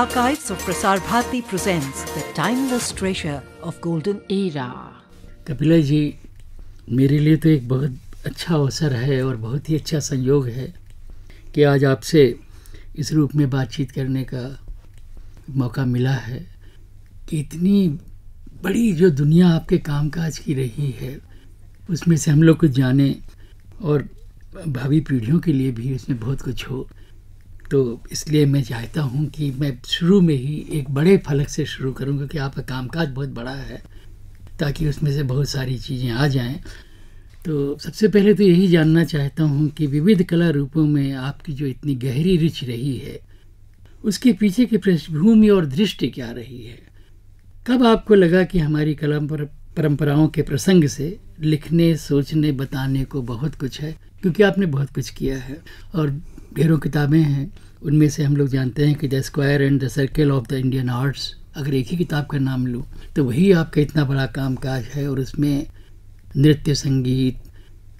archives of Prasar Bharati presents the timeless treasure of golden era. Kapila जी मेरे लिए तो एक बहुत अच्छा अवसर है और बहुत ही अच्छा संयोग है कि आज आपसे इस रूप में बातचीत करने का मौका मिला है कि इतनी बड़ी जो दुनिया आपके कामकाज की रही है उसमें से हम लोग कुछ जाने और भावी पीढ़ियों के लिए भी उसमें बहुत कुछ हो तो इसलिए मैं चाहता हूँ कि मैं शुरू में ही एक बड़े फलक से शुरू करूँ क्योंकि आपका कामकाज बहुत बड़ा है ताकि उसमें से बहुत सारी चीज़ें आ जाएं तो सबसे पहले तो यही जानना चाहता हूँ कि विविध कला रूपों में आपकी जो इतनी गहरी रुचि रही है उसके पीछे की पृष्ठभूमि और दृष्टि क्या रही है कब आपको लगा कि हमारी कला पर परंपराओं के प्रसंग से लिखने सोचने बताने को बहुत कुछ है क्योंकि आपने बहुत कुछ किया है और ढेरों किताबें हैं उनमें से हम लोग जानते हैं कि the square and the circle of the Indian arts अगर एक ही किताब का नाम लूँ तो वही आपका इतना बड़ा काम काज है और उसमें नृत्य संगीत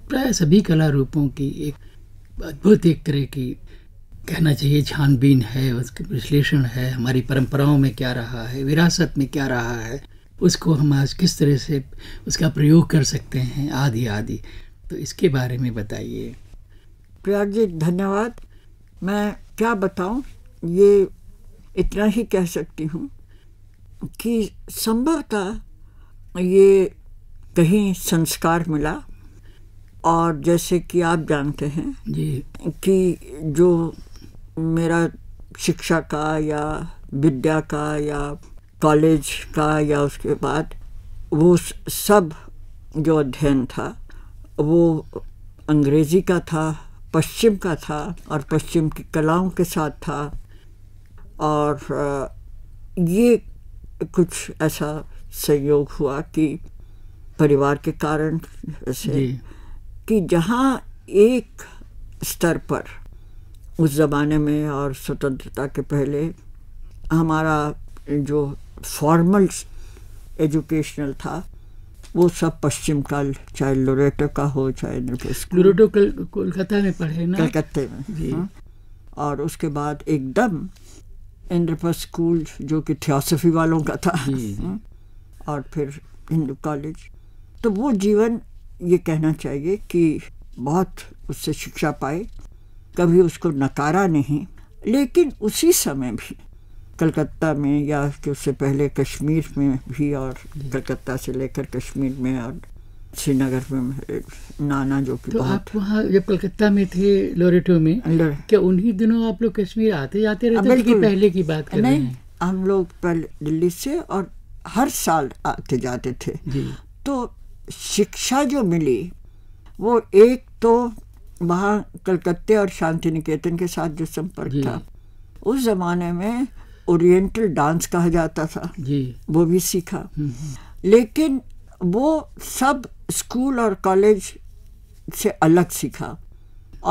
प्राय सभी कला रूपों की एक अद्भुत एक तरह की कहना चाहिए छानबीन है उसका विश्लेषण है हमारी परंपराओं में क्या रहा है विरासत में क्या रहा है उसको हम आज किस तरह से उसका प्रयोग कर सकते हैं आदि आदि तो इसके बारे में बताइए प्रयाग जी धन्यवाद मैं क्या बताऊं ये इतना ही कह सकती हूँ कि संभवतः ये कहीं संस्कार मिला और जैसे कि आप जानते हैं जी कि जो मेरा शिक्षा का या विद्या का या कॉलेज का या उसके बाद वो सब जो अध्ययन था वो अंग्रेज़ी का था पश्चिम का था और पश्चिम की कलाओं के साथ था और ये कुछ ऐसा सहयोग हुआ कि परिवार के कारण से कि जहाँ एक स्तर पर उस ज़माने में और स्वतंत्रता के पहले हमारा जो फॉर्मल एजुकेशनल था वो सब पश्चिम काल चाहे लोरेटो का हो चाहे लोरेटो कोलकाता में पढ़े ना कलकत्ते में जी हाँ? और उसके बाद एकदम इंद्रप्रस्थ स्कूल जो कि थियोसफी वालों का था हाँ। और फिर हिंदू कॉलेज तो वो जीवन ये कहना चाहिए कि बहुत उससे शिक्षा पाए कभी उसको नकारा नहीं लेकिन उसी समय भी कलकत्ता में या उससे पहले कश्मीर में भी और कलकत्ता से लेकर कश्मीर में और श्रीनगर में नाना जो कि तो आप वहाँ जब कलकत्ता में थे लोरेटो में क्या उन्हीं दिनों आप लोग कश्मीर आते जाते रहते कि पहले की बात कर रहे हैं हम लोग पहले दिल्ली से और हर साल आते जाते थे तो शिक्षा जो मिली वो एक तो वहाँ कलकत्ते और शांति निकेतन के साथ जो संपर्क था उस जमाने में ओरिएंटल डांस कहा जाता था जी वो भी सीखा हम्म, हम्म। लेकिन वो सब स्कूल और कॉलेज से अलग सीखा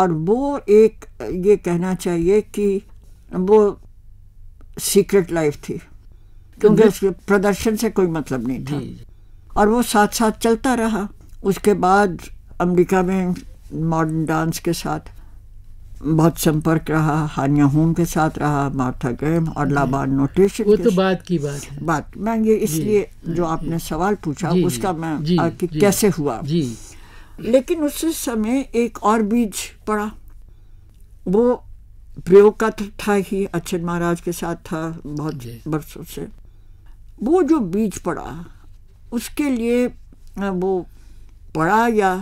और वो एक ये कहना चाहिए कि वो सीक्रेट लाइफ थी क्योंकि उसके प्रदर्शन से कोई मतलब नहीं था और वो साथ साथ चलता रहा उसके बाद अमेरिका में मॉडर्न डांस के साथ बहुत संपर्क रहा हानिया होम के साथ रहा मार्था गैम और लाबान नोटेशन वो तो बात की बात है बात मैं ये इसलिए जो आपने सवाल पूछा उसका मैं आ, कि कैसे हुआ लेकिन उस समय एक और बीज पड़ा वो प्रयोग का तो था ही अच्छन महाराज के साथ था बहुत बरसों से वो जो बीज पड़ा उसके लिए वो पड़ा या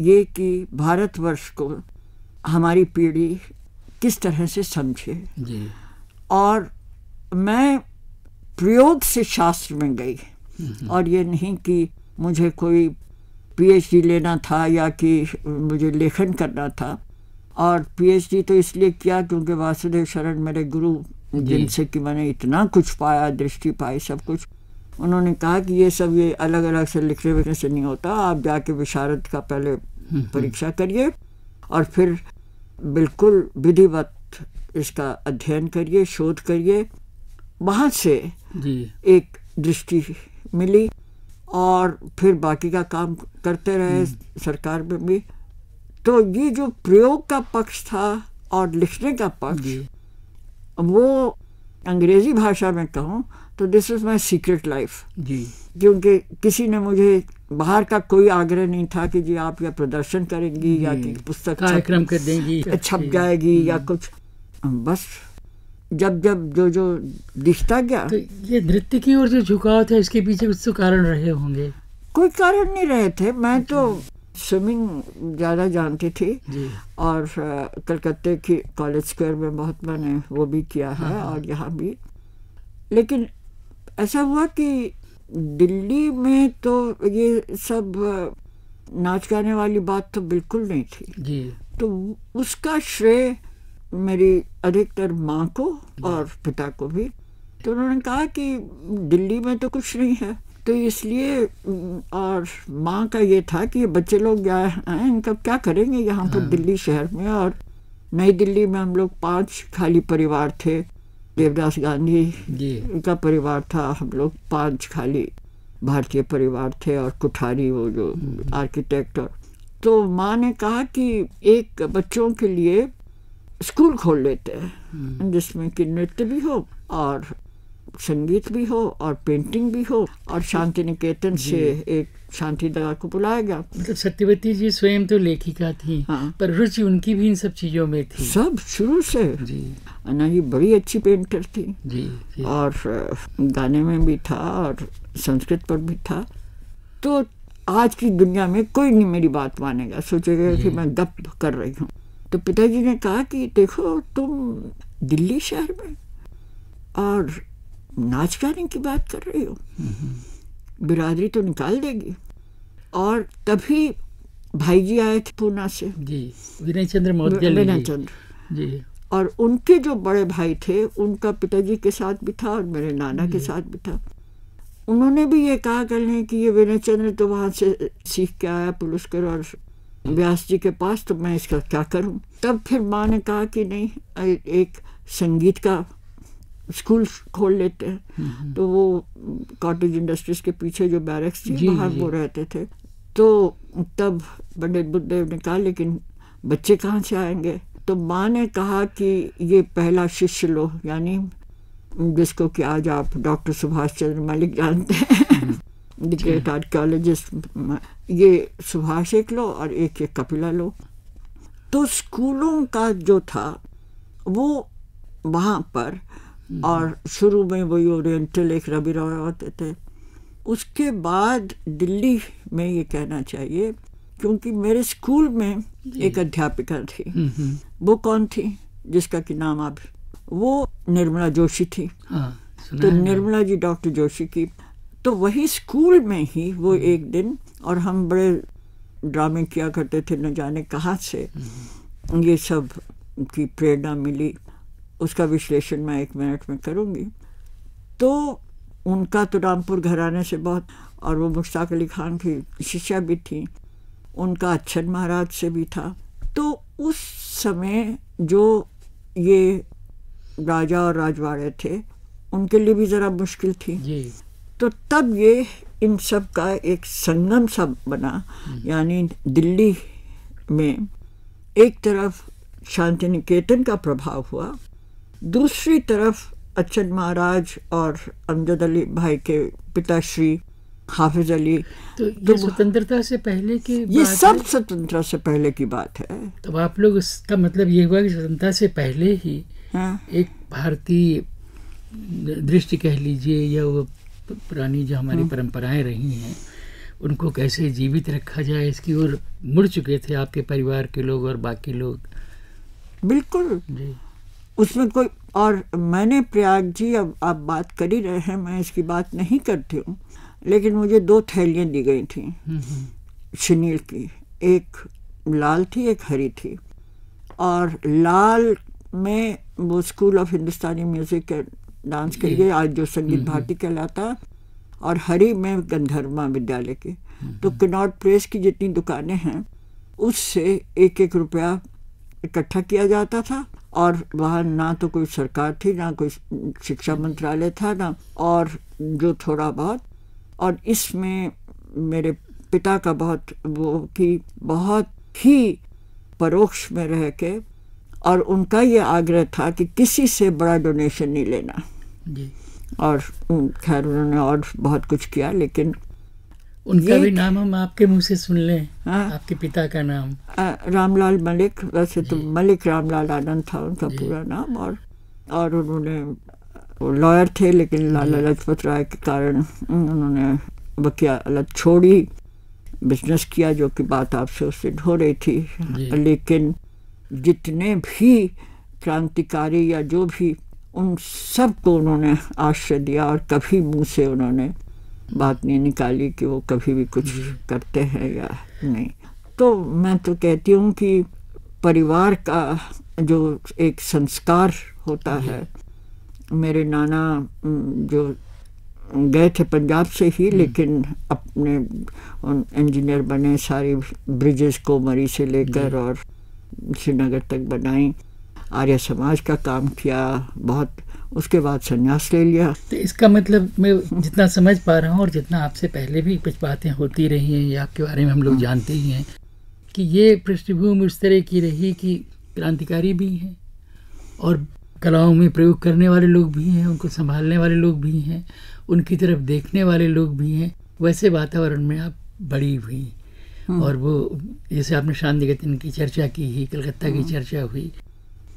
ये कि भारतवर्ष को हमारी पीढ़ी किस तरह से समझे जी। और मैं प्रयोग से शास्त्र में गई हम्म। और ये नहीं कि मुझे कोई पीएचडी लेना था या कि मुझे लेखन करना था और पीएचडी तो इसलिए किया क्योंकि वासुदेव शरण मेरे गुरु जिनसे कि मैंने इतना कुछ पाया दृष्टि पाई सब कुछ उन्होंने कहा कि ये सब ये अलग अलग से लिखने वगैरह से नहीं होता आप जाके विशारद का पहले हम्म। परीक्षा करिए और फिर बिल्कुल विधिवत इसका अध्ययन करिए शोध करिए वहाँ से एक दृष्टि मिली और फिर बाकी का काम करते रहे हम्म। सरकार में भी तो ये जो प्रयोग का पक्ष था और लिखने का पक्ष वो अंग्रेजी भाषा में कहूँ तो this is my secret life ji क्योंकि किसी ने मुझे बाहर का कोई आग्रह नहीं था कि जी आप या प्रदर्शन करेंगी या कि पुस्तक कार्यक्रम कर देंगी छप जाएगी या हम्म। कुछ बस जब जब जो जो दिखता गया तो ये नृत्य की ओर जो झुकाव था इसके पीछे कुछ तो कारण रहे होंगे कोई कारण नहीं रहे थे मैं तो स्विमिंग ज़्यादा जानती थी और कलकत्ते की कॉलेज स्क्वेयर में बहुत मैंने वो भी किया है हाँ, हाँ। और यहाँ भी लेकिन ऐसा हुआ कि दिल्ली में तो ये सब नाच गाने वाली बात तो बिल्कुल नहीं थी जी तो उसका श्रेय मेरी अधिकतर माँ को और पिता को भी तो उन्होंने कहा कि दिल्ली में तो कुछ नहीं है तो इसलिए और माँ का ये था कि ये बच्चे लोग यहाँ आए इनका क्या करेंगे यहाँ पर हाँ। दिल्ली शहर में और नई दिल्ली में हम लोग पांच खाली परिवार थे देवदास गांधी जी उनका परिवार था हम लोग पांच खाली भारतीय परिवार थे और कुठारी वो जो आर्किटेक्ट हम्म। और तो माँ ने कहा कि एक बच्चों के लिए स्कूल खोल लेते हैं हम्म। जिसमें कि नृत्य भी हो और संगीत भी हो और पेंटिंग भी हो और शांति निकेतन से एक शांति दगा को बुलाया गया मतलब सत्यवती जी स्वयं तो लेखिका थी हाँ। पर रुचि उनकी भी इन सब चीजों में थी सब शुरू से जी जी बड़ी अच्छी पेंटर थी जी, जी और गाने में भी था और संस्कृत पर भी था तो आज की दुनिया में कोई नहीं मेरी बात मानेगा सोचेगा कि मैं गप कर रही हूँ तो पिताजी ने कहा कि देखो तुम दिल्ली शहर में और नाच गाने की बात कर रही हो बिरादरी तो निकाल देगी और तभी भाई जी आए थे पूना से जी विनय चंद्र विनय चंद्र जी और उनके जो बड़े भाई थे उनका पिताजी के साथ भी था और मेरे नाना के साथ भी था उन्होंने भी ये कहा कर लें कि ये विनय चंद्र तो वहाँ से सीख के आया कर और व्यास जी के पास तो मैं इसका क्या करूं तब फिर माँ ने कहा कि नहीं एक संगीत का स्कूल्स खोल लेते हैं हम्म, हम्म। तो वो कॉटेज इंडस्ट्रीज के पीछे जो बैरक्स थी बाहर वो रहते थे तो तब पंडित बुद्धदेव ने कहा लेकिन बच्चे कहाँ से आएंगे तो माँ ने कहा कि ये पहला शिष्य लो यानी जिसको कि आज आप डॉक्टर सुभाष चंद्र मलिक जानते हैं ग्रेट हम्म। आर्कियोलॉजिस्ट ये सुभाष एक लो और एक ये कपिला लो तो स्कूलों का जो था वो वहाँ पर और शुरू में वही ओरिएंटल एक रवि होते थे उसके बाद दिल्ली में ये कहना चाहिए क्योंकि मेरे स्कूल में एक अध्यापिका थी हम्म, हम्म। वो कौन थी जिसका कि नाम आप वो निर्मला जोशी थी हाँ, तो निर्मला जी डॉक्टर जोशी की तो वही स्कूल में ही वो हम्म। एक दिन और हम बड़े ड्रामे किया करते थे न जाने कहाँ से ये सब की प्रेरणा मिली उसका विश्लेषण मैं एक मिनट में करूँगी तो उनका तो रामपुर घराने से बहुत और वो मुश्ताक अली खान की शिष्या भी थी उनका अच्छन महाराज से भी था तो उस समय जो ये राजा और राजवाड़े थे उनके लिए भी ज़रा मुश्किल थी तो तब ये इन सब का एक संगम सा बना हम्म। यानी दिल्ली में एक तरफ शांति निकेतन का प्रभाव हुआ दूसरी तरफ अच्छन महाराज और अमजद अली भाई के पिताश्री हाफिज अली तो ये तो स्वतंत्रता से पहले की ये सब स्वतंत्रता से पहले की बात है तो आप लोग इसका मतलब ये हुआ कि स्वतंत्रता से पहले ही हाँ? एक भारतीय दृष्टि कह लीजिए या वो पुरानी जो हमारी हाँ। परंपराएं रही हैं उनको कैसे जीवित रखा जाए इसकी ओर मुड़ चुके थे आपके परिवार के लोग और बाकी लोग बिल्कुल जी उसमें कोई और मैंने प्रयाग जी अब आप बात कर ही रहे हैं मैं इसकी बात नहीं करती हूँ लेकिन मुझे दो थैलियाँ दी गई थी हम्म, हम्म। शनील की एक लाल थी एक हरी थी और लाल में वो school of Hindustani music dance के लिए आज जो संगीत हम्म, भारती कहलाता और हरी में गंधर्मा विद्यालय के तो कनॉट प्रेस की जितनी दुकानें हैं उससे एक एक रुपया इकट्ठा किया जाता था और वहाँ ना तो कोई सरकार थी ना कोई शिक्षा मंत्रालय था ना और जो थोड़ा बहुत और इसमें मेरे पिता का बहुत वो कि बहुत ही परोक्ष में रह के और उनका ये आग्रह था कि किसी से बड़ा डोनेशन नहीं लेना और खैर उन्होंने और बहुत कुछ किया लेकिन उनका भी नाम हम आपके मुंह से सुन लें हाँ? आपके पिता का नाम रामलाल मलिक वैसे तो मलिक रामलाल आनंद था उनका पूरा नाम और और उन्होंने लॉयर थे लेकिन लाला लाजपत राय के कारण उन्होंने वकील छोड़ी बिजनेस किया जो कि बात आपसे उससे ढो रही थी लेकिन जितने भी क्रांतिकारी या जो भी उन सबको उन्होंने आश्रय दिया और कभी मुँह से उन्होंने बात नहीं निकाली कि वो कभी भी कुछ करते हैं या नहीं तो मैं तो कहती हूँ कि परिवार का जो एक संस्कार होता है मेरे नाना जो गए थे पंजाब से ही हम्म। लेकिन अपने इंजीनियर बने सारी ब्रिजेस को मरी से लेकर और श्रीनगर तक बनाई आर्य समाज का काम किया बहुत उसके बाद संन्यास ले लिया तो इसका मतलब मैं जितना समझ पा रहा हूँ और जितना आपसे पहले भी कुछ बातें होती रही हैं या आपके बारे में हम लोग हाँ। जानते ही हैं कि ये पृष्ठभूमि उस तरह की रही कि क्रांतिकारी भी हैं और कलाओं में प्रयोग करने वाले लोग भी हैं उनको संभालने वाले लोग भी हैं उनकी तरफ देखने वाले लोग भी हैं वैसे वातावरण में आप बड़ी हुई हाँ। और वो जैसे आपने शांति गतिन की चर्चा की ही कलकत्ता की हाँ। चर्चा हुई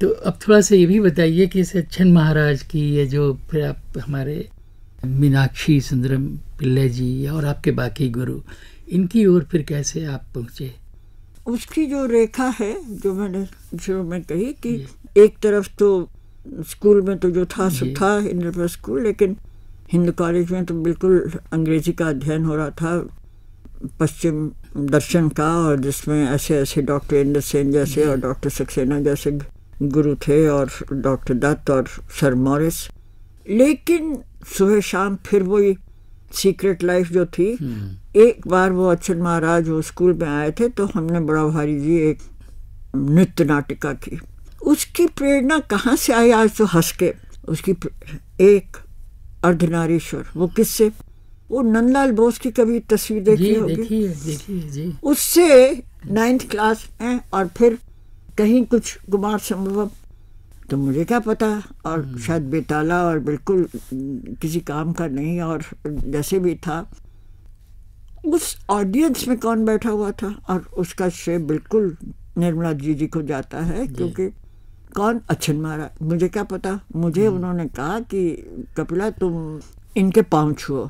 तो अब थोड़ा सा ये भी बताइए कि अच्छन महाराज की ये जो फिर आप हमारे मीनाक्षी सुंदरम पिल्ले जी और आपके बाकी गुरु इनकी ओर फिर कैसे आप पहुँचे उसकी जो रेखा है जो मैंने शुरू में कही कि एक तरफ तो स्कूल में तो जो था सब था इंद्रप्रस्थ स्कूल लेकिन हिंदू कॉलेज में तो बिल्कुल अंग्रेजी का अध्ययन हो रहा था पश्चिम दर्शन का और जिसमें ऐसे ऐसे डॉक्टर इंद्र सेन जैसे और डॉक्टर सक्सेना जैसे गुरु थे और डॉक्टर दत्त और सर मॉरिस लेकिन सुबह शाम फिर वही सीक्रेट लाइफ जो थी हम्म। एक बार वो अचन महाराज वो स्कूल में आए थे तो हमने बड़ा भारी जी एक नृत्य नाटिका की उसकी प्रेरणा कहाँ से आई आज तो हंस के उसकी एक अर्धनारीश्वर वो किससे वो नंदलाल बोस की कभी तस्वीर देखी होगी उससे नाइन्थ क्लास में और फिर कहीं कुछ कुमार संभव तो मुझे क्या पता और हम्म। शायद बेताला और बिल्कुल किसी काम का नहीं और जैसे भी था उस ऑडियंस में कौन बैठा हुआ था और उसका श्रेय बिल्कुल निर्मला जी जी को जाता है क्योंकि कौन अच्छन मारा मुझे क्या पता मुझे हम्म। उन्होंने कहा कि कपिला तुम इनके पाँव छुओ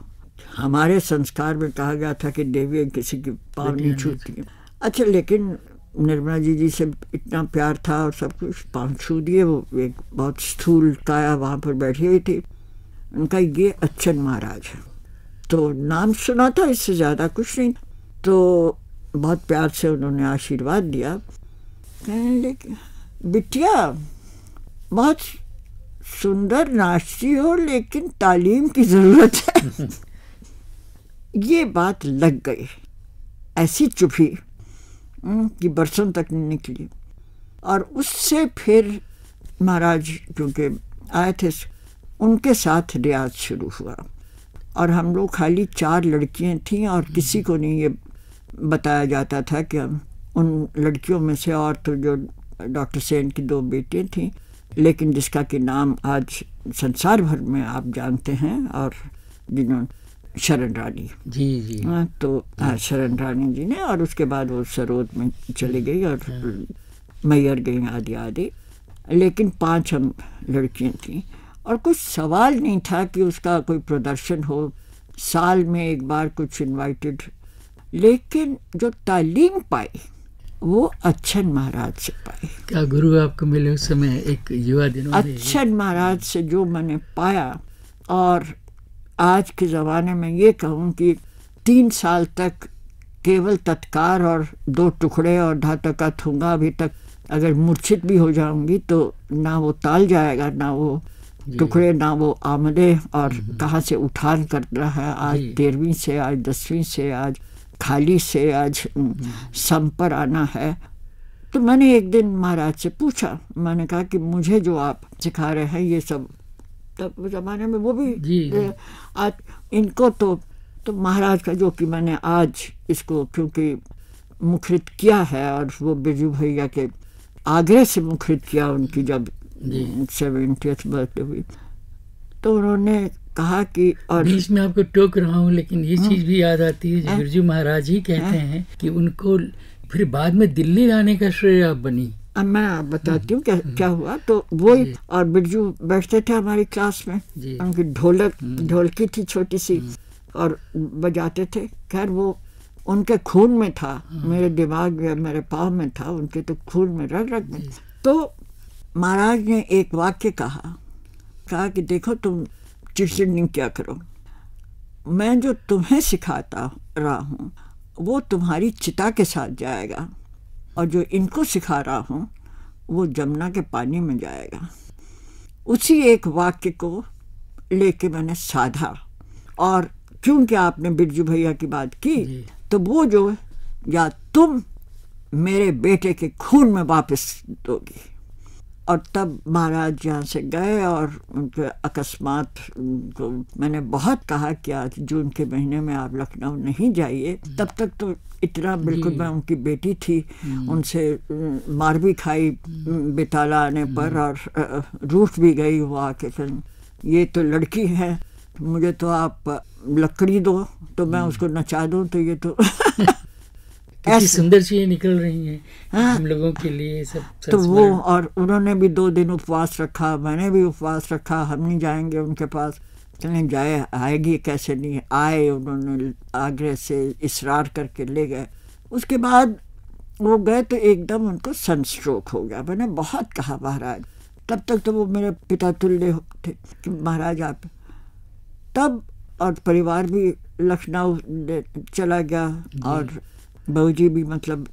हमारे संस्कार में कहा गया था कि देवियाँ किसी की पाँव नहीं छूती अच्छा लेकिन निर्मला जी जी से इतना प्यार था और सब कुछ पाँच छू दिए वो एक बहुत स्थूल काया वहाँ पर बैठी हुई थी उनका ये अच्छन महाराज है तो नाम सुना था इससे ज़्यादा कुछ नहीं तो बहुत प्यार से उन्होंने आशीर्वाद दिया कहने लेकिन बिटिया बहुत सुंदर नाचती हो लेकिन तालीम की ज़रूरत है ये बात लग गई ऐसी चुभी कि बरसों तक नहीं निकली और उससे फिर महाराज क्योंकि आए थे उनके साथ रियाज शुरू हुआ और हम लोग खाली चार लड़कियां थीं और किसी को नहीं ये बताया जाता था कि हम उन लड़कियों में से और तो जो डॉक्टर सेन की दो बेटियां थीं लेकिन जिसका कि नाम आज संसार भर में आप जानते हैं और जिन्होंने शरण रानी जी जी आ, हाँ, तो हाँ, शरण रानी जी ने और उसके बाद वो सरोद में चली गई और हाँ। मैयर गई आदि आदि लेकिन पांच हम लड़कियां थीं और कुछ सवाल नहीं था कि उसका कोई प्रदर्शन हो साल में एक बार कुछ इनवाइटेड लेकिन जो तालीम पाई वो अच्छन महाराज से पाई क्या गुरु आपको मिले उस समय एक युवा दिन अच्छन महाराज से जो मैंने पाया और आज के ज़माने में ये कहूँ कि तीन साल तक केवल तत्कार और दो टुकड़े और धातु का थूंगा अभी तक अगर मूर्छित भी हो जाऊंगी तो ना वो ताल जाएगा ना वो टुकड़े ना वो आमदे और हम्म। कहाँ से उठान कर रहा है आज तेरहवीं से आज दसवीं से आज खाली से आज हम्म। सम पर आना है तो मैंने एक दिन महाराज से पूछा मैंने कहा कि मुझे जो आप सिखा रहे हैं ये सब तब मतलब जमाने मतलब में वो भी जी आज इनको तो तो महाराज का जो कि मैंने आज इसको क्योंकि मुखरित किया है और वो बिरजू भैया के आग्रह से मुखरित किया उनकी जब सेवेंटी बर्थडे हुई तो उन्होंने कहा कि और बीच में आपको टोक रहा हूँ लेकिन ये हाँ। चीज भी याद आती है बिरजू हाँ। महाराज ही कहते हाँ। हैं कि उनको फिर बाद में दिल्ली जाने का श्रेय आप बनी अब मैं आप बताती हूँ क्या क्या हुआ तो वो और बिरजू बैठते थे हमारी क्लास में उनकी ढोलक ढोलकी थी छोटी सी और बजाते थे खैर वो उनके खून में था मेरे दिमाग में मेरे पाँव में था उनके तो खून में रग रग में तो महाराज ने एक वाक्य कहा कहा कि देखो तुम चिड़चिड़ क्या करो मैं जो तुम्हें सिखाता रहा हूँ वो तुम्हारी चिता के साथ जाएगा और जो इनको सिखा रहा हूँ वो जमुना के पानी में जाएगा उसी एक वाक्य को लेके मैंने साधा और क्योंकि आपने बिरजू भैया की बात की तो वो जो या तुम मेरे बेटे के खून में वापस दोगी और तब महाराज यहाँ से गए और उनके अकस्मात मैंने बहुत कहा कि आज जून के महीने में आप लखनऊ नहीं जाइए तब तक तो इतना बिल्कुल मैं उनकी बेटी थी हम्म। उनसे मार भी खाई हम्म। बेताला आने हम्म। पर और रूठ भी गई हुआ कि ये तो लड़की है तो मुझे तो आप लकड़ी दो तो मैं उसको नचा दूँ तो ये तो ऐसी सुंदर चीजें निकल रही हैं हाँ? हम लोगों के लिए सब तो वो और उन्होंने भी दो दिन उपवास रखा मैंने भी उपवास रखा हम नहीं जाएंगे उनके पास जाए आएगी कैसे नहीं आए उन्होंने आगरे से इसरार करके ले गए उसके बाद वो गए तो एकदम उनको सन स्ट्रोक हो गया मैंने बहुत कहा महाराज तब तक तो वो मेरे पिता तुल्य थे कि महाराज आप तब और परिवार भी लखनऊ चला गया और बहू जी भी मतलब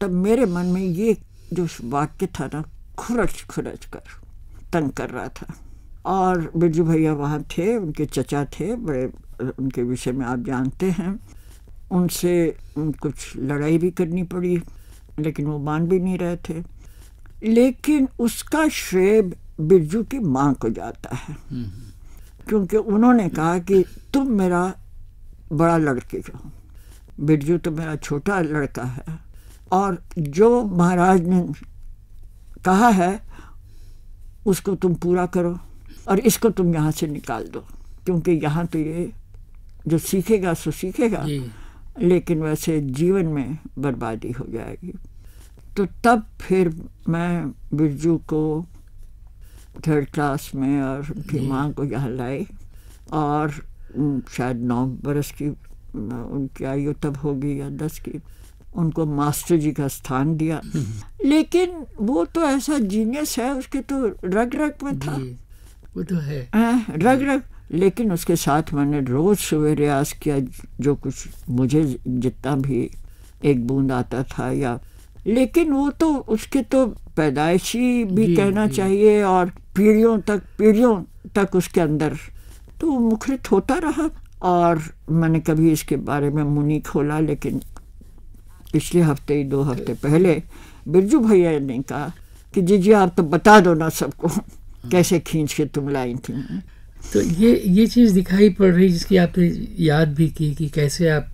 तब मेरे मन में ये जो वाक्य था ना खुरच खुरच कर तंग कर रहा था और बिरजू भैया वहाँ थे उनके चचा थे बड़े उनके विषय में आप जानते हैं उनसे कुछ लड़ाई भी करनी पड़ी लेकिन वो मान भी नहीं रहे थे लेकिन उसका श्रेय बिरजू की माँ को जाता है हम्म। क्योंकि उन्होंने कहा कि तुम मेरा बड़ा लड़के जो बिरजू तो मेरा छोटा लड़का है और जो महाराज ने कहा है उसको तुम पूरा करो और इसको तुम यहाँ से निकाल दो क्योंकि यहाँ तो ये जो सीखेगा सो सीखेगा लेकिन वैसे जीवन में बर्बादी हो जाएगी तो तब फिर मैं बिरजू को थर्ड क्लास में और माँ को यहाँ लाए और शायद नौ बरस की उनकी आयु तब होगी या दस की उनको मास्टर जी का स्थान दिया हम्म। लेकिन वो तो ऐसा जीनियस है उसके तो रग रग में था वो तो है हाँ, रग रग लेकिन उसके साथ मैंने रोज़ सुबह रियाज किया जो कुछ मुझे जितना भी एक बूंद आता था या लेकिन वो तो उसके तो पैदाइशी भी कहना चाहिए और पीढ़ियों तक पीढ़ियों तक उसके अंदर तो मुखरित होता रहा और मैंने कभी इसके बारे में मुँह नहीं खोला लेकिन पिछले हफ्ते ही दो हफ्ते पहले बिरजू भैया ने कहा कि जी जी आप तो बता दो ना सबको कैसे खींच के तुम लाई थी तो ये ये चीज़ दिखाई पड़ रही जिसकी आपने याद भी की कि कैसे आप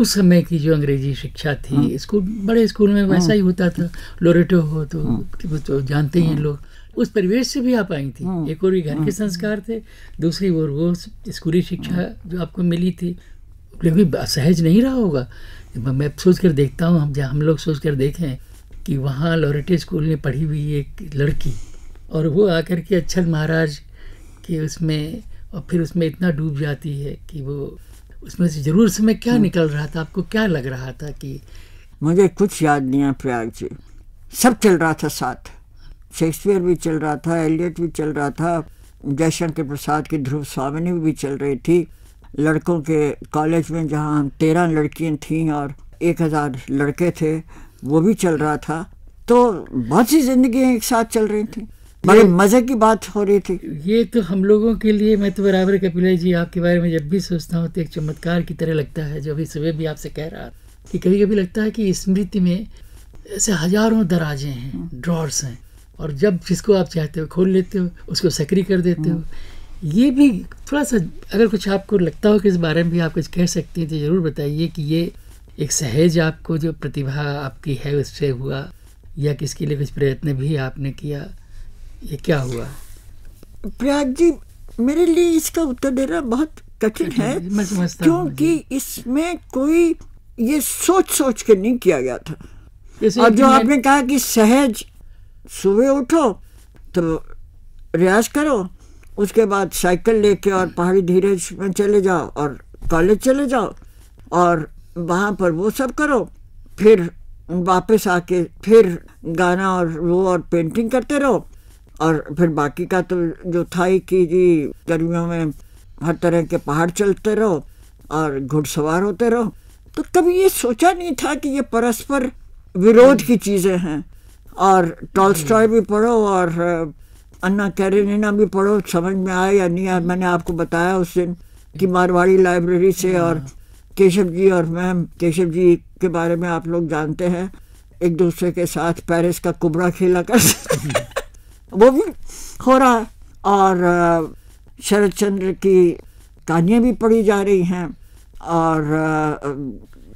उस समय की जो अंग्रेजी शिक्षा थी हाँ। स्कूल बड़े स्कूल में वैसा हाँ। ही होता था लोरेटो हो तो, हाँ। तो जानते ही लोग उस परिवेश से भी आप आई थी एक और भी घर के संस्कार थे दूसरी और वो स्कूली शिक्षा जो आपको मिली थी क्योंकि सहज नहीं रहा होगा मैं सोच कर देखता हूँ हम जहाँ हम लोग सोच कर देखें कि वहाँ लोरेटे स्कूल में पढ़ी हुई एक लड़की और वो आकर के अच्छल महाराज के उसमें और फिर उसमें इतना डूब जाती है कि वो उसमें से जरूर समय क्या हम्म। निकल रहा था आपको क्या लग रहा था कि मुझे कुछ याद नहीं है प्रयाग जी सब चल रहा था साथ शेक्सपियर भी चल रहा था एलियट भी चल रहा था जयशंकर प्रसाद की ध्रुव स्वामिनी भी चल रही थी लड़कों के कॉलेज में जहाँ हम तेरह लड़कियाँ थीं और एक हज़ार लड़के थे वो भी चल रहा था तो बहुत सी जिंदगी एक साथ चल रही थी मगर मज़े की बात हो रही थी ये तो हम लोगों के लिए मैं तो बराबर कपिला जी आपके बारे में जब भी सोचता हूँ तो एक चमत्कार की तरह लगता है जो अभी सुबह भी आपसे कह रहा कि कभी कभी लगता है कि स्मृति में ऐसे हजारों दराजे हैं हाँ। ड्रॉर्स हैं और जब जिसको आप चाहते हो खोल लेते हो उसको सक्रिय कर देते हो हाँ। ये भी थोड़ा सा अगर कुछ आपको लगता हो कि इस बारे में भी आप कुछ कह सकते हैं तो ज़रूर बताइए कि ये एक सहेज आपको जो प्रतिभा आपकी है उससे हुआ या किसके लिए कुछ प्रयत्न भी आपने किया ये क्या हुआ प्रयाग जी मेरे लिए इसका उत्तर देना बहुत कठिन है क्योंकि इसमें कोई ये सोच सोच के नहीं किया गया था और जो आपने कहा कि सहज सुबह उठो तो रियाज करो उसके बाद साइकिल लेके और पहाड़ी धीरज में चले जाओ और कॉलेज चले जाओ और वहाँ पर वो सब करो फिर वापस आके फिर गाना और वो और पेंटिंग करते रहो और फिर बाकी का तो जो था ही कि जी गर्मियों में हर तरह के पहाड़ चलते रहो और घुड़सवार होते रहो तो कभी ये सोचा नहीं था कि ये परस्पर विरोध की चीज़ें हैं और स्टॉय भी पढ़ो और अन्ना कैरेना भी पढ़ो समझ में आए या नहीं आए मैंने आपको बताया उस दिन कि मारवाड़ी लाइब्रेरी से हाँ। और केशव जी और मैम केशव जी के बारे में आप लोग जानते हैं एक दूसरे के साथ पेरिस का कुबरा खेला कर वो भी हो रहा है और शरद चंद्र की कहानियाँ भी पढ़ी जा रही हैं और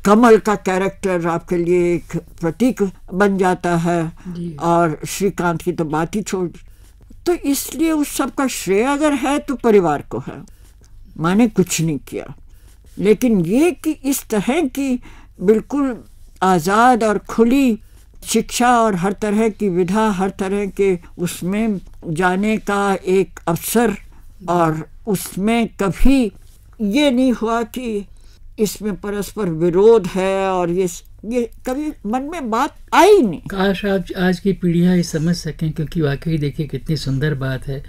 कमल का कैरेक्टर आपके लिए एक प्रतीक बन जाता है और श्रीकांत की तो बात ही छोड़ तो इसलिए उस सब का श्रेय अगर है तो परिवार को है माने कुछ नहीं किया लेकिन ये कि इस तरह की बिल्कुल आज़ाद और खुली शिक्षा और हर तरह की विधा हर तरह के उसमें जाने का एक अवसर और उसमें कभी ये नहीं हुआ कि इसमें परस्पर विरोध है और ये ये कभी मन में बात आई नहीं काश आप आज की पीढ़ियाँ ये समझ सकें क्योंकि वाकई देखिए कितनी सुंदर बात है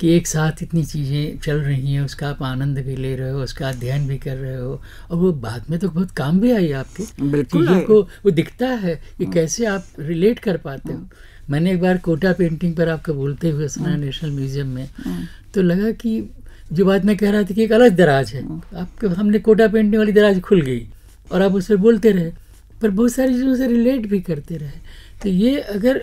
कि एक साथ इतनी चीज़ें चल रही हैं उसका आप आनंद भी ले रहे हो उसका अध्ययन भी कर रहे हो और वो बाद में तो बहुत काम भी आई आपके बिल्कुल को वो दिखता है कि हाँ। कैसे आप रिलेट कर पाते हो हाँ। मैंने एक बार कोटा पेंटिंग पर आपको बोलते हुए सुना नेशनल हाँ। म्यूजियम में तो लगा कि जो बात मैं कह रहा था कि एक अलग दराज है आपके हमने कोटा पेंटिंग वाली दराज खुल गई और आप उस पर बोलते रहे पर बहुत सारी चीज़ों से रिलेट भी करते रहे तो ये अगर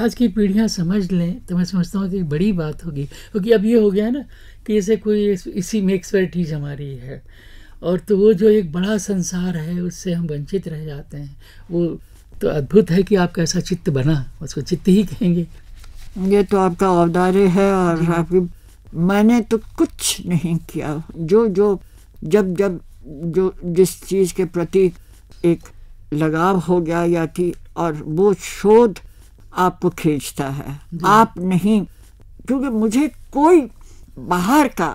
आज की पीढ़ियाँ समझ लें तो मैं समझता हूँ कि बड़ी बात होगी क्योंकि अब ये हो गया ना कि जैसे कोई इसी में एक्सपर्टीज हमारी है और तो वो जो एक बड़ा संसार है उससे हम वंचित रह जाते हैं वो तो अद्भुत है कि आपका ऐसा चित्त बना उसको चित्त ही कहेंगे ये तो आपका औदार्य है और आपकी मैंने तो कुछ नहीं किया जो जो जब जब जो जिस चीज़ के प्रति एक लगाव हो गया या कि और वो शोध आपको खींचता है आप नहीं क्योंकि मुझे कोई बाहर का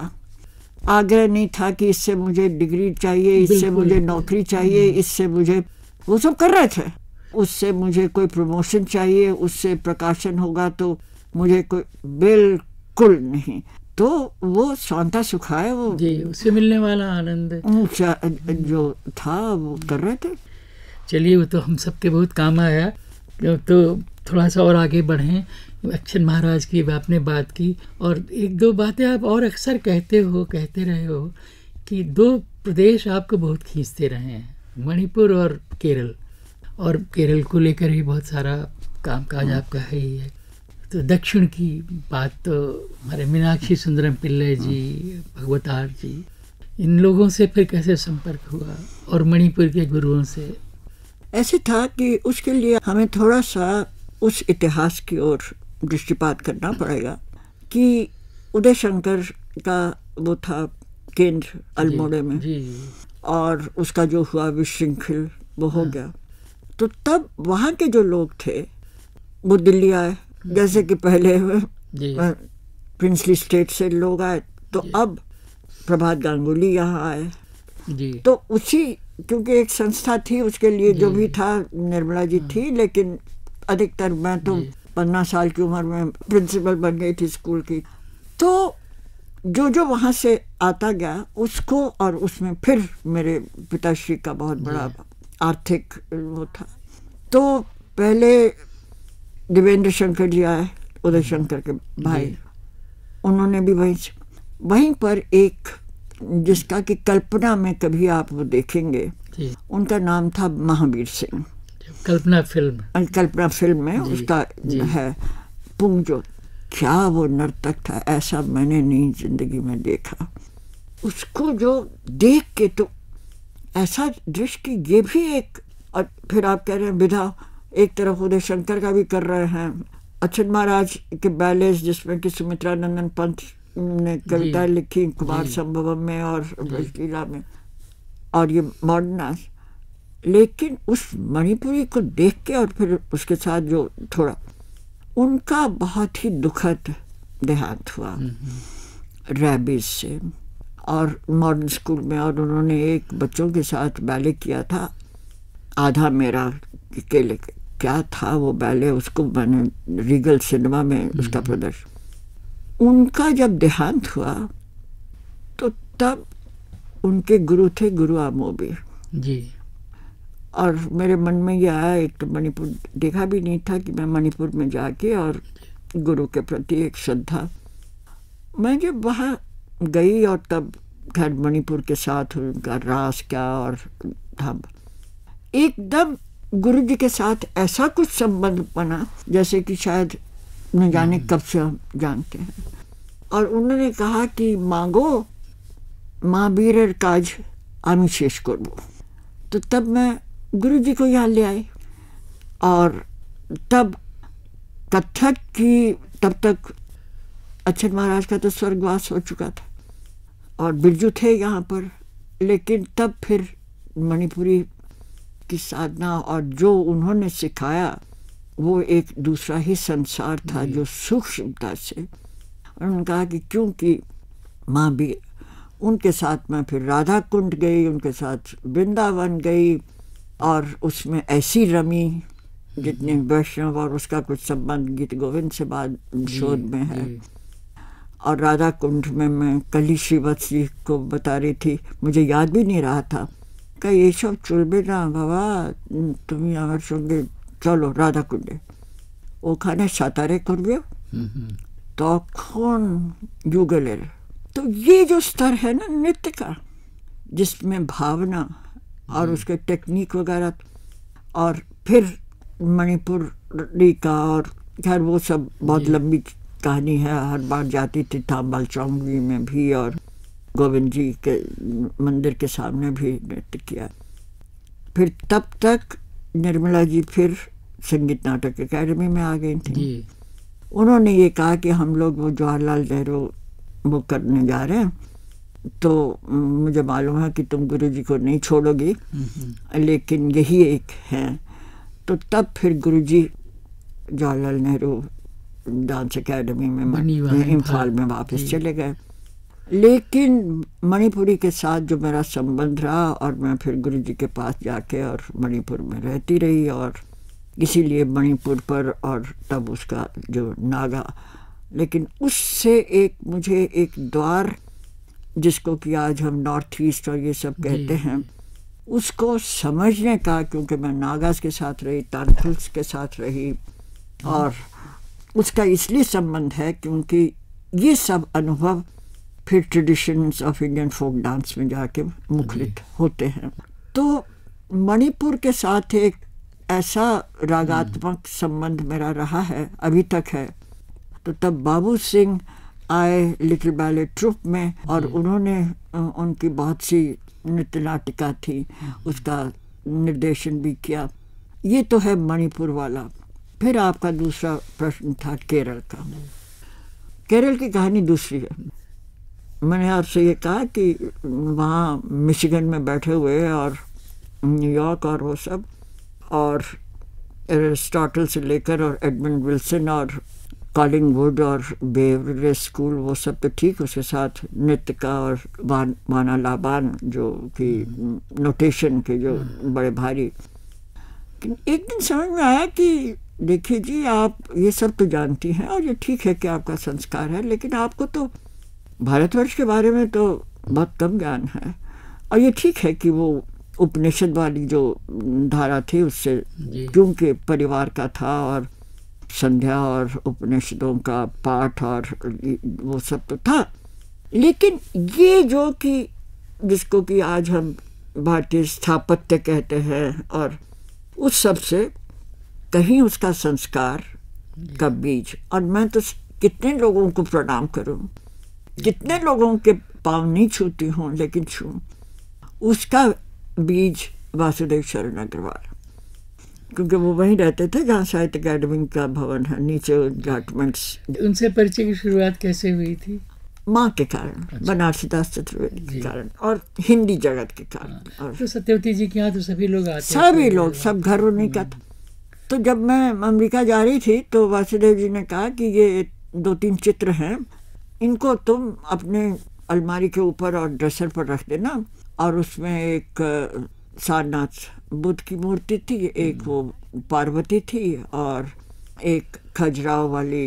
आग्रह नहीं था कि इससे मुझे डिग्री चाहिए इससे मुझे नौकरी चाहिए इससे मुझे वो सब कर रहे थे उससे मुझे कोई प्रमोशन चाहिए उससे प्रकाशन होगा तो मुझे कोई बिल्कुल नहीं तो वो शांता सुखा है वो जी उससे मिलने वाला आनंद जो था वो कर रहे थे चलिए वो तो हम सबके बहुत काम आया तो थोड़ा सा और आगे बढ़ें अक्षर महाराज की आपने बात की और एक दो बातें आप और अक्सर कहते हो कहते रहे हो कि दो प्रदेश आपको बहुत खींचते रहे हैं मणिपुर और केरल और केरल को लेकर ही बहुत सारा काम काज हाँ। आपका है ही है तो दक्षिण की बात तो हमारे मीनाक्षी सुंदरम पिल्ले जी हाँ। भगवतार जी इन लोगों से फिर कैसे संपर्क हुआ और मणिपुर के गुरुओं से ऐसे था कि उसके लिए हमें थोड़ा सा उस इतिहास की ओर दृष्टिपात करना पड़ेगा कि उदय शंकर का वो था केंद्र अल्मोड़े में जी, जी। और उसका जो हुआ विश्रृंखल वो हो हाँ। गया तो तब वहाँ के जो लोग थे वो दिल्ली आए हाँ। जैसे कि पहले प्रिंसली स्टेट से लोग आए तो अब प्रभात गांगुली यहाँ आए तो उसी क्योंकि एक संस्था थी उसके लिए जो भी हम्म। था निर्मला जी हाँ। थी लेकिन अधिकतर मैं तो पन्ना साल की उम्र में प्रिंसिपल बन गई थी स्कूल की तो जो जो वहाँ से आता गया उसको और उसमें फिर मेरे पिताश्री का बहुत बड़ा आर्थिक वो था तो पहले देवेंद्र शंकर जी आए उदय शंकर के भाई उन्होंने भी वहीं वहीं पर एक जिसका कि कल्पना में कभी आप वो देखेंगे उनका नाम था महावीर सिंह कल्पना फिल्म कल्पना फिल्म में उसका है पूंजो क्या वो नर्तक था ऐसा मैंने नहीं जिंदगी में देखा उसको जो देख के तो ऐसा दृश्य कि ये भी एक और फिर आप कह रहे हैं विधा एक तरफ उदय शंकर का भी कर रहे हैं अचन महाराज के बैलेस जिसमें कि सुमित्रा नंदन पंथ ने कविता लिखी कुमार संभवम में और ब्रजलीला में और ये मॉडर्नास लेकिन उस मणिपुरी को देख के और फिर उसके साथ जो थोड़ा उनका बहुत ही दुखद देहांत हुआ हम्म, हम्म। रैबिस से और मॉडर्न स्कूल में और उन्होंने एक बच्चों के साथ बैले किया था आधा मेरा के लिए क्या था वो बैले उसको मैंने रीगल सिनेमा में हम्म, उसका प्रदर्शन उनका जब देहांत हुआ तो तब उनके गुरु थे गुरु आमोबी जी और मेरे मन में यह आया एक तो मणिपुर देखा भी नहीं था कि मैं मणिपुर में जाके और गुरु के प्रति एक श्रद्धा मैं जब वहाँ गई और तब घर मणिपुर के साथ उनका रास क्या और धब एकदम गुरु जी के साथ ऐसा कुछ संबंध बना जैसे कि शायद न हम्म। जाने कब से हम जानते हैं और उन्होंने कहा कि मांगो महावीर काज आमी शेष करबो तो तब मैं गुरु जी को यहाँ ले आई और तब कथक की तब तक अच्छन महाराज का तो स्वर्गवास हो चुका था और बिरजू थे यहाँ पर लेकिन तब फिर मणिपुरी की साधना और जो उन्होंने सिखाया वो एक दूसरा ही संसार था जो सूक्ष्मता से और उन्होंने कहा कि क्योंकि माँ भी उनके साथ मैं फिर राधा कुंड गई उनके साथ वृंदावन गई और उसमें ऐसी रमी जितने वैष्णव और उसका कुछ संबंध गीत गोविंद से बाद शोध में है और राधा कुंड में मैं कली ही श्रीवत जी को बता रही थी मुझे याद भी नहीं रहा था कहीं ये सब चुलबे ना बाबा तुम यहाँ संगे चलो राधा कुंड ओखाने सातारे कुंडियो तখন युगलेर तो ये जो स्तर है ना नृत्य का जिसमें भावना और उसके टेक्निक वगैरह और फिर मणिपुरी का और खैर वो सब बहुत लंबी कहानी है हर बार जाती थी था थाम्बाल चौंगी में भी और गोविंद जी के मंदिर के सामने भी नृत्य किया फिर तब तक निर्मला जी फिर संगीत नाटक अकेडमी में आ गई थी उन्होंने ये कहा कि हम लोग वो जवाहरलाल नेहरू बुक करने जा रहे हैं तो मुझे मालूम है कि तुम गुरु जी को नहीं छोड़ोगी लेकिन यही एक है तो तब फिर गुरु जी जवाहरलाल नेहरू डांस एकेडमी में इम्फाल में वापस चले गए लेकिन मणिपुरी के साथ जो मेरा संबंध रहा और मैं फिर गुरु जी के पास जाके और मणिपुर में रहती रही और इसीलिए मणिपुर पर और तब उसका जो नागा लेकिन उससे एक मुझे एक द्वार जिसको कि आज हम नॉर्थ ईस्ट और ये सब कहते हैं उसको समझने का क्योंकि मैं नागास के साथ रही तारखल्स के साथ रही हाँ। और उसका इसलिए संबंध है क्योंकि ये सब अनुभव फिर traditions of Indian folk dance में जाके मुखलित होते हैं तो मणिपुर के साथ एक ऐसा रागात्मक संबंध मेरा रहा है अभी तक है तो तब बाबू सिंह आए लिटिल बैले ट्रुप में और हम्म। उन्होंने उनकी बहुत सी नृत्य नाटिका थी हम्म। उसका निर्देशन भी किया ये तो है मणिपुर वाला फिर आपका दूसरा प्रश्न था केरल का केरल की कहानी दूसरी है मैंने आपसे ये कहा कि वहाँ मिशिगन में बैठे हुए और न्यूयॉर्क और वो सब और एरिस्टोटल से लेकर और एडमंड विल्सन और कॉलिंगवुड और बेवरे स्कूल वो सब तो ठीक उसके साथ नृत्य का और माना लाबान जो कि नोटेशन के जो बड़े भारी एक दिन समझ में आया कि देखिए जी आप ये सब तो जानती हैं और ये ठीक है कि आपका संस्कार है लेकिन आपको तो भारतवर्ष के बारे में तो बहुत कम ज्ञान है और ये ठीक है कि वो उपनिषद वाली जो धारा थी उससे क्योंकि परिवार का था और संध्या और उपनिषदों का पाठ और वो सब तो था लेकिन ये जो कि जिसको कि आज हम भारतीय स्थापत्य कहते हैं और उस सब से कहीं उसका संस्कार का बीज और मैं तो कितने लोगों को प्रणाम करूं कितने लोगों के पाँव नहीं छूती हूँ लेकिन छू उसका बीज वासुदेव शरण अग्रवाल क्योंकि वो वहीं रहते थे जहाँ साहित्य अकेडमी का भवन है नीचे गार्टमेंट्स उनसे परिचय की शुरुआत कैसे हुई थी माँ के कारण अच्छा। बनारसी दास चतुर्वेदी के कारण और हिंदी जगत के कारण हाँ। और तो सत्यवती जी के यहाँ तो सभी लोग आते सभी लोग सब घर उन्हीं का था तो जब मैं अमेरिका जा रही थी तो वासुदेव जी ने कहा कि ये दो तीन चित्र हैं इनको तुम अपने अलमारी के ऊपर और ड्रेसर पर रख देना और उसमें एक सारनाथ बुद्ध की मूर्ति थी एक वो पार्वती थी और एक खजुराव वाली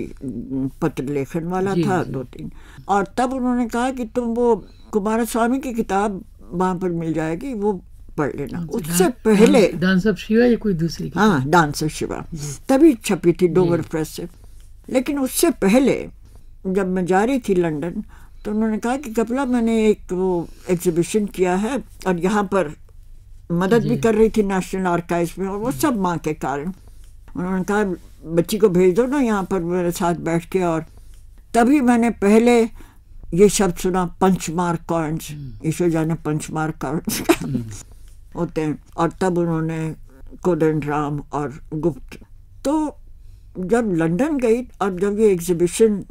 पत्र लेखन वाला जी, था जी। दो तीन और तब उन्होंने कहा कि तुम वो कुमार स्वामी की किताब वहाँ पर मिल जाएगी वो पढ़ लेना उससे पहले डांस ऑफ शिवा या कोई दूसरी हाँ डांस ऑफ शिवा तभी छपी थी डोवर प्रेस से लेकिन उससे पहले जब मैं जा रही थी लंदन तो उन्होंने कहा कि कपिला मैंने एक वो एग्जीबिशन किया है और यहाँ पर मदद भी कर रही थी नेशनल आर्काइव्स में और वो सब माँ के कारण उन्होंने कहा बच्ची को भेज दो ना यहाँ पर मेरे साथ बैठ के और तभी मैंने पहले ये शब्द सुना पंचमार कॉइन्स हम्म। ईश्वर ने पंचमार कॉइन्स हम्म। होते हैं और तब उन्होंने कोदन राम और गुप्त तो जब लंदन गई और जब ये एग्जीबिशन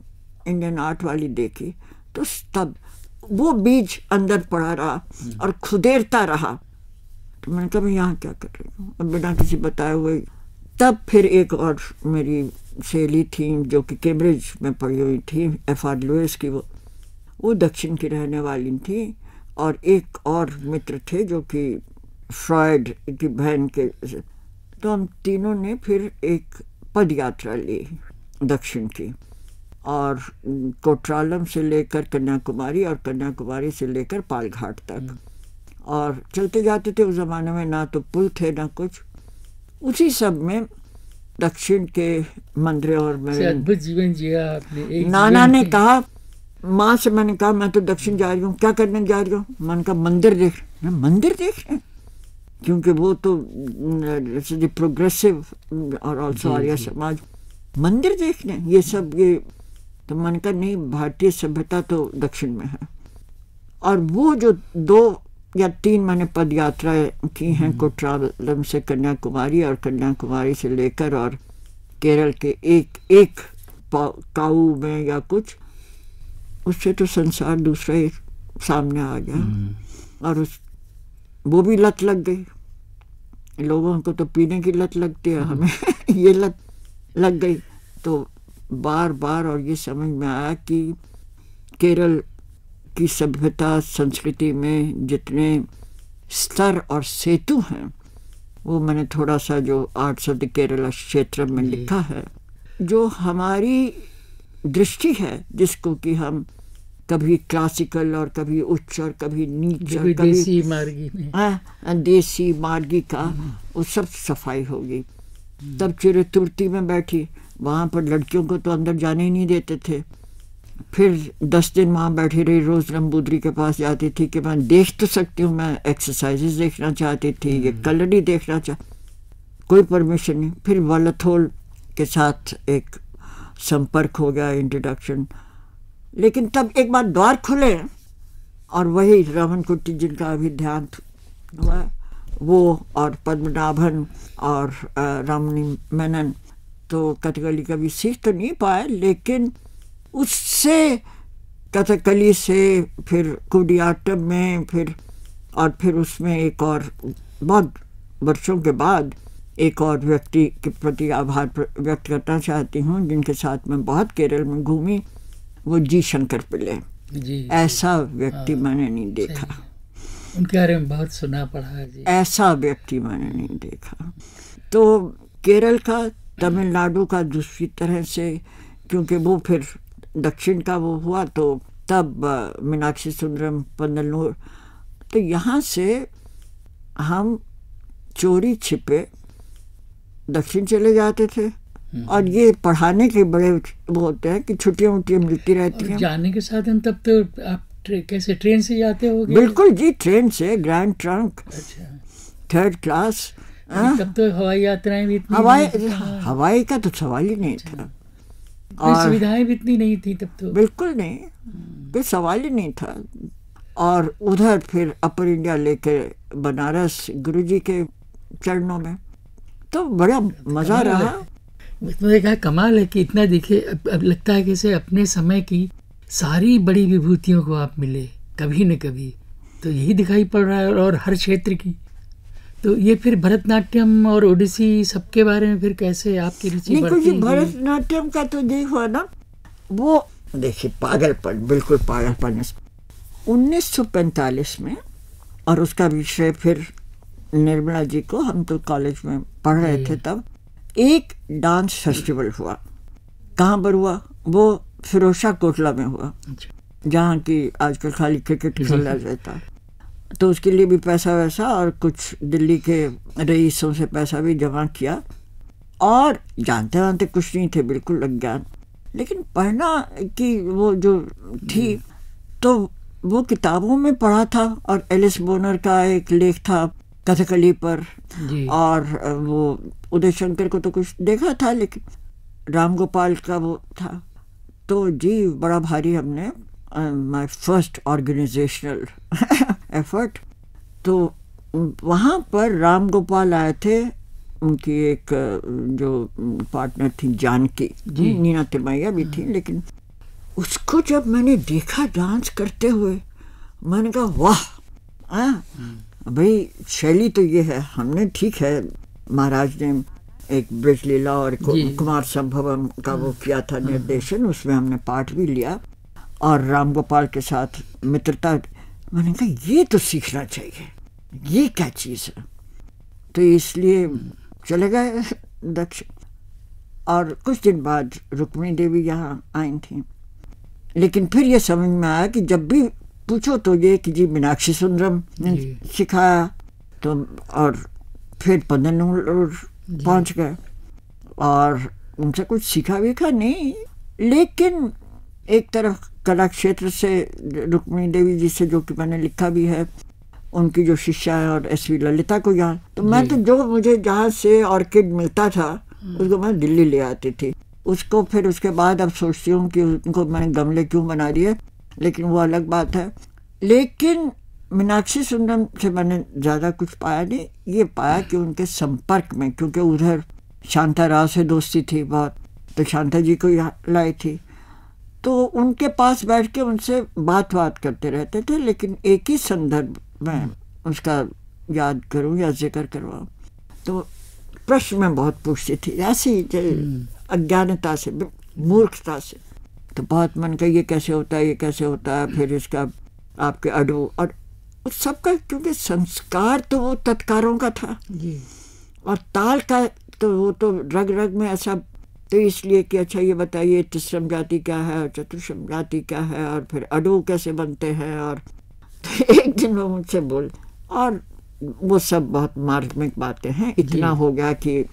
इंडियन आर्ट वाली देखी तो तब वो बीज अंदर पड़ा रहा और खुदेरता रहा तो मैंने कहा मैं यहाँ क्या कर रही हूँ अब बिना किसी बताए हुए तब फिर एक और मेरी सहेली थी जो कि कैम्ब्रिज में पढ़ी हुई थी एफ आर लुइस की वो वो दक्षिण की रहने वाली थी और एक और मित्र थे जो कि फ्रॉयड की बहन के तो हम तीनों ने फिर एक पद यात्रा ली दक्षिण की और कोटरालम से लेकर कन्याकुमारी और कन्याकुमारी से लेकर पालघाट तक हम्म। और चलते जाते थे उस ज़माने में ना तो पुल थे ना कुछ उसी सब में दक्षिण के मंदिर और मेरे जीवन जिया आपने एक नाना ने कहा माँ से मैंने कहा मैं तो दक्षिण जा रही हूँ क्या करने जा रही हूँ मैंने कहा मंदिर देख मंदिर देख क्योंकि वो तो प्रोग्रेसिव और ऑल्सो आर्य समाज मंदिर देखने ये सब ये तो मन का नहीं भारतीय सभ्यता तो दक्षिण में है और वो जो दो या तीन मैंने पद यात्रा की हैं हम्म। कोट्रालम से कन्याकुमारी और कन्याकुमारी से लेकर और केरल के एक एक काऊ में या कुछ उससे तो संसार दूसरा ही सामने आ गया हम्म। और उस वो भी लत लग गई लोगों को तो पीने की लत लगती है हमें ये लत लग गई तो बार बार और ये समझ में आया कि केरल की सभ्यता संस्कृति में जितने स्तर और सेतु हैं वो मैंने थोड़ा सा जो आर्ट्स ऑफ द केरला क्षेत्र में लिखा है जो हमारी दृष्टि है जिसको कि हम कभी क्लासिकल और कभी उच्च और कभी नीच और कभी देसी मार्गी में देसी मार्गी का हम्म। वो सब सफाई होगी हम्म। तब चिरतुर्ती में बैठी वहाँ पर लड़कियों को तो अंदर जाने ही नहीं देते थे फिर दस दिन वहाँ बैठी रही रोज़ लम्बूदरी के पास जाती थी कि मैं देख तो सकती हूँ मैं एक्सरसाइजेज देखना चाहती थी ये ही हम्म। देखना चाह कोई परमिशन नहीं फिर वालथोल के साथ एक संपर्क हो गया इंट्रोडक्शन लेकिन तब एक बार द्वार खुले और वही रमन कुट्टी जिनका अभी ध्यान हुआ वो और पद्मनाभन और रामनी मेनन तो कथकली कभी सीख तो नहीं पाए लेकिन उससे कथकली से फिर कुडियाटम में फिर और फिर उसमें एक और बहुत वर्षों के बाद एक और व्यक्ति के प्रति आभार व्यक्त करना चाहती हूँ जिनके साथ मैं बहुत केरल में घूमी वो जी शंकर पिल्ले जी ऐसा व्यक्ति हाँ, मैंने नहीं देखा उनके बारे में बहुत सुना पड़ा है जी ऐसा व्यक्ति मैंने नहीं देखा तो केरल का तमिलनाडु का दूसरी तरह से क्योंकि वो फिर दक्षिण का वो हुआ तो तब मीनाक्षी सुंदरम पन्नलूर तो यहाँ से हम चोरी छिपे दक्षिण चले जाते थे हम्म। और ये पढ़ाने के बड़े वो होते हैं कि छुट्टियाँ उट्टियाँ मिलती रहती हैं जाने के साथ हम तब तो आप ट्रे, कैसे ट्रेन से जाते हो बिल्कुल जी ट्रेन से ग्रैंड ट्रंक अच्छा। थर्ड क्लास तब तो हवाई यात्राएं भी इतनी हवाई हवाई का तो सवाल ही नहीं था और सुविधाएं भी इतनी नहीं थी तब तो बिल्कुल नहीं कोई सवाल ही नहीं था और उधर फिर अपर इंडिया लेके बनारस गुरुजी के चरणों में तो बड़ा मज़ा रहा मैंने कहा कमाल है कि इतना देखे अब, अब लगता है कि अपने समय की सारी बड़ी विभूतियों को आप मिले कभी न कभी तो यही दिखाई पड़ रहा है और हर क्षेत्र की तो ये फिर भरतनाट्यम और ओडिसी सबके बारे में फिर कैसे आपकी रुचि बढ़ती भरतनाट्यम का तो देखो ना वो देखिए पागलपन बिल्कुल पागलपन उन्नीस में और उसका विषय फिर निर्मला जी को हम तो कॉलेज में पढ़ रहे थे तब एक डांस फेस्टिवल हुआ कहाँ पर हुआ वो फिरोशा कोटला में हुआ अच्छा। जहाँ की आजकल खाली क्रिकेट खेला जाता है तो उसके लिए भी पैसा वैसा और कुछ दिल्ली के रईसों से पैसा भी जमा किया और जानते वानते कुछ नहीं थे बिल्कुल अज्ञान लेकिन पढ़ना की वो जो थी तो वो किताबों में पढ़ा था और एलिस बोनर का एक लेख था कथकली पर और वो उदय शंकर को तो कुछ देखा था लेकिन राम गोपाल का वो था तो जी बड़ा भारी हमने um, my first organizational effort. तो वहाँ पर राम गोपाल आए थे उनकी एक जो पार्टनर थी जानकी जी नीना तिमैया भी थी हाँ। लेकिन उसको जब मैंने देखा डांस करते हुए मैंने कहा वाह हाँ। भाई शैली तो ये है हमने ठीक है महाराज ने एक ब्रज लीला और कुमार संभवम का वो किया था हाँ। निर्देशन उसमें हमने पार्ट भी लिया और राम गोपाल के साथ मित्रता मैंने कहा ये तो सीखना चाहिए ये क्या चीज़ है तो इसलिए चले गए दक्षिण और कुछ दिन बाद रुक्मिणी देवी यहाँ आई थी लेकिन फिर ये समझ में आया कि जब भी पूछो तो ये कि जी मीनाक्षी सुंदरम ने सिखाया तो और फिर पदनूर पहुँच गए और उनसे कुछ सीखा वीखा नहीं लेकिन एक तरफ कला क्षेत्र से रुक्मिणी देवी जी से जो कि मैंने लिखा भी है उनकी जो शिष्या है और एस वी ललिता को यहाँ तो मैं तो जो मुझे जहाँ से ऑर्किड मिलता था उसको मैं दिल्ली ले आती थी उसको फिर उसके बाद अब सोचती हूँ कि उनको मैंने गमले क्यों बना दिए लेकिन वो अलग बात है लेकिन मीनाक्षी सुंदरम से मैंने ज़्यादा कुछ पाया नहीं ये पाया कि उनके संपर्क में क्योंकि उधर शांता राव से दोस्ती थी बहुत तो शांता जी को यहाँ लाई थी तो उनके पास बैठ के उनसे बात बात करते रहते थे लेकिन एक ही संदर्भ में उसका याद करूं या जिक्र करवाऊं तो प्रश्न में बहुत पूछती थी ऐसी हम्म। अज्ञानता से मूर्खता से तो बहुत मन का ये कैसे होता है ये कैसे होता है फिर इसका आपके अडो और उस सबका क्योंकि संस्कार तो वो तत्कारों का था और ताल का तो वो तो रग रग में ऐसा तो इसलिए कि अच्छा ये बताइए तिस्रम जाति क्या है और चतुर्शम जाति क्या है और फिर अडू कैसे बनते हैं और तो एक दिन वो मुझसे बोल और वो सब बहुत मार्मिक बातें हैं इतना हो गया कि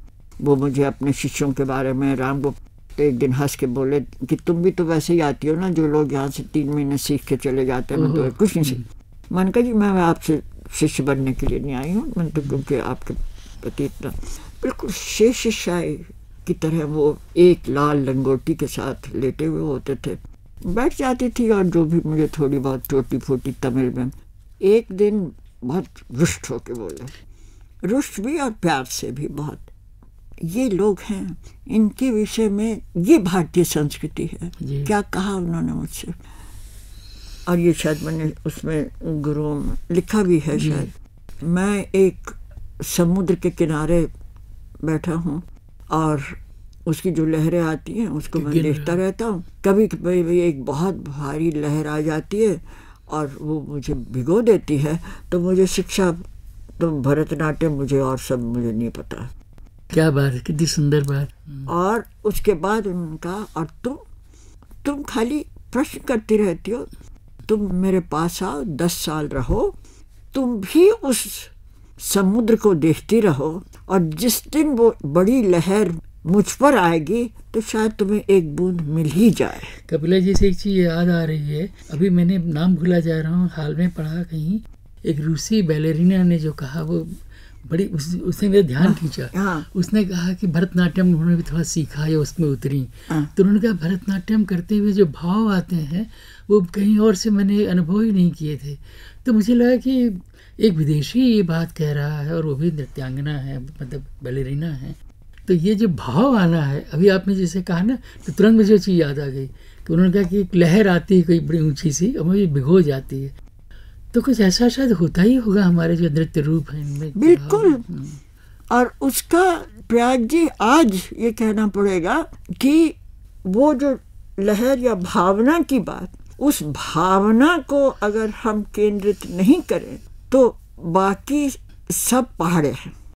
वो मुझे अपने शिष्यों के बारे में राम को तो एक दिन हंस के बोले कि तुम भी तो वैसे ही आती हो ना जो लोग यहाँ से तीन महीने सीख के चले जाते हैं तो कुछ नहीं सीख मन का जी मैं आपसे शिष्य बनने के लिए नहीं आई हूँ मैं तो क्योंकि आपके पति इतना बिल्कुल शेष आई की तरह वो एक लाल लंगोटी के साथ लेटे हुए होते थे बैठ जाती थी और जो भी मुझे थोड़ी बहुत छोटी फोटी तमिल में एक दिन बहुत रुष्ट होके बोले रुष्ट भी और प्यार से भी बहुत ये लोग हैं इनके विषय में ये भारतीय संस्कृति है क्या कहा उन्होंने मुझसे और ये शायद मैंने उसमें गुरुओं में लिखा भी है शायद मैं एक समुद्र के किनारे बैठा हूँ और उसकी जो लहरें आती हैं उसको मैं देखता रहता हूँ कभी कभी एक बहुत भारी लहर आ जाती है और वो मुझे भिगो देती है तो मुझे शिक्षा तो भरतनाट्यम मुझे और सब मुझे नहीं पता क्या बात है कितनी सुंदर बात और उसके बाद उनका और तुम तुम खाली प्रश्न करती रहती हो तुम मेरे पास आओ दस साल रहो तुम भी उस समुद्र को देखती रहो और जिस दिन वो बड़ी लहर मुझ पर आएगी तो शायद तुम्हें एक बूंद मिल ही जाए कपिला जी से एक चीज़ याद आ रही है अभी मैंने नाम भूला जा रहा हूँ हाल में पढ़ा कहीं एक रूसी बैलेरिना ने जो कहा वो बड़ी उस, उसने मेरा ध्यान हाँ, खींचा हाँ। उसने कहा कि भरतनाट्यम उन्होंने भी थोड़ा सीखा या उसमें उतरी हाँ। तो उन्होंने कहा भरतनाट्यम करते हुए जो भाव आते हैं वो कहीं और से मैंने अनुभव ही नहीं किए थे तो मुझे लगा कि एक विदेशी ये बात कह रहा है और वो भी नृत्यांगना है मतलब बैलेरीना है तो ये जो भाव आना है अभी आपने जैसे कहा ना तो तुरंत मुझे चीज़ याद आ गई कि उन्होंने कहा कि एक लहर आती है कोई बड़ी ऊंची सी और मुझे भिगो जाती है तो कुछ ऐसा शायद होता ही होगा हमारे जो नृत्य रूप है इनमें बिल्कुल हाँ, हाँ। और उसका प्रयाग जी आज ये कहना पड़ेगा कि वो जो लहर या भावना की बात उस भावना को अगर हम केंद्रित नहीं करें तो बाकी सब पहाड़े हैं